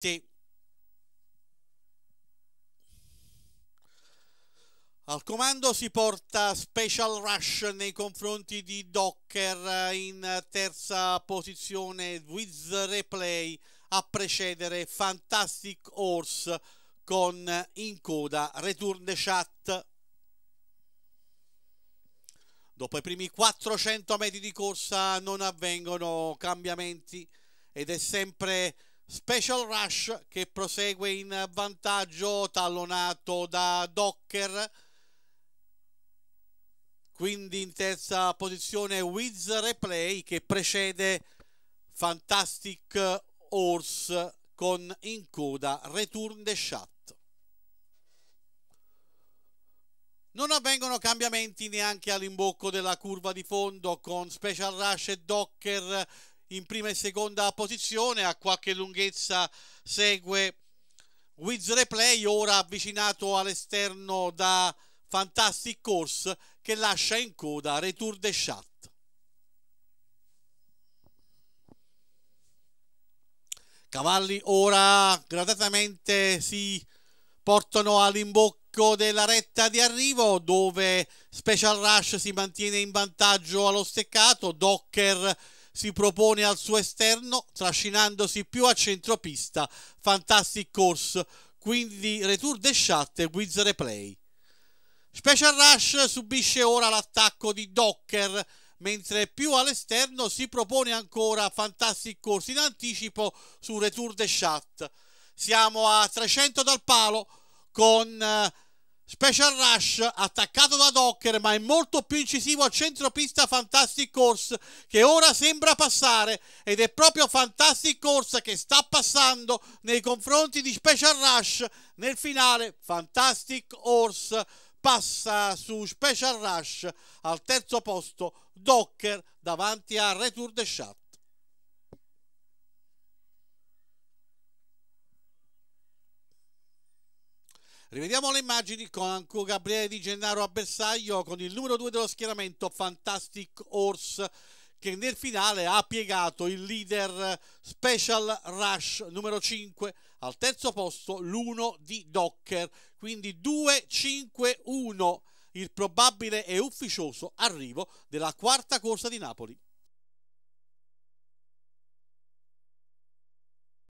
Sì. Al comando si porta Special Rush nei confronti di Docker in terza posizione, with Replay a precedere Fantastic Horse con in coda Return the Chat. Dopo i primi 400 metri di corsa non avvengono cambiamenti ed è sempre Special Rush che prosegue in vantaggio tallonato da Docker. Quindi in terza posizione Wiz Replay che precede Fantastic Horse con in coda Return the Shot. Non avvengono cambiamenti neanche all'imbocco della curva di fondo con Special Rush e Docker in prima e seconda posizione, a qualche lunghezza segue Wiz Replay, ora avvicinato all'esterno da Fantastic Course che lascia in coda Retour de Chat. Cavalli ora gradatamente si portano all'imbocco della retta di arrivo dove Special Rush si mantiene in vantaggio allo steccato, Docker si propone al suo esterno trascinandosi più a centropista Fantastic Course, quindi Retour de Chat e Wiz Replay. Special Rush subisce ora l'attacco di Docker, mentre più all'esterno si propone ancora Fantastic Course in anticipo su Retour de Chat. Siamo a 300 dal palo con... Eh, Special Rush attaccato da Docker ma è molto più incisivo a centropista Fantastic Horse, che ora sembra passare ed è proprio Fantastic Horse che sta passando nei confronti di Special Rush nel finale Fantastic Horse passa su Special Rush al terzo posto Docker davanti a Retour de Chat Rivediamo le immagini con Anco Gabriele Di Gennaro a bersaglio con il numero 2 dello schieramento Fantastic Horse che nel finale ha piegato il leader Special Rush numero 5 al terzo posto l'1 di Docker quindi 2-5-1 il probabile e ufficioso arrivo della quarta corsa di Napoli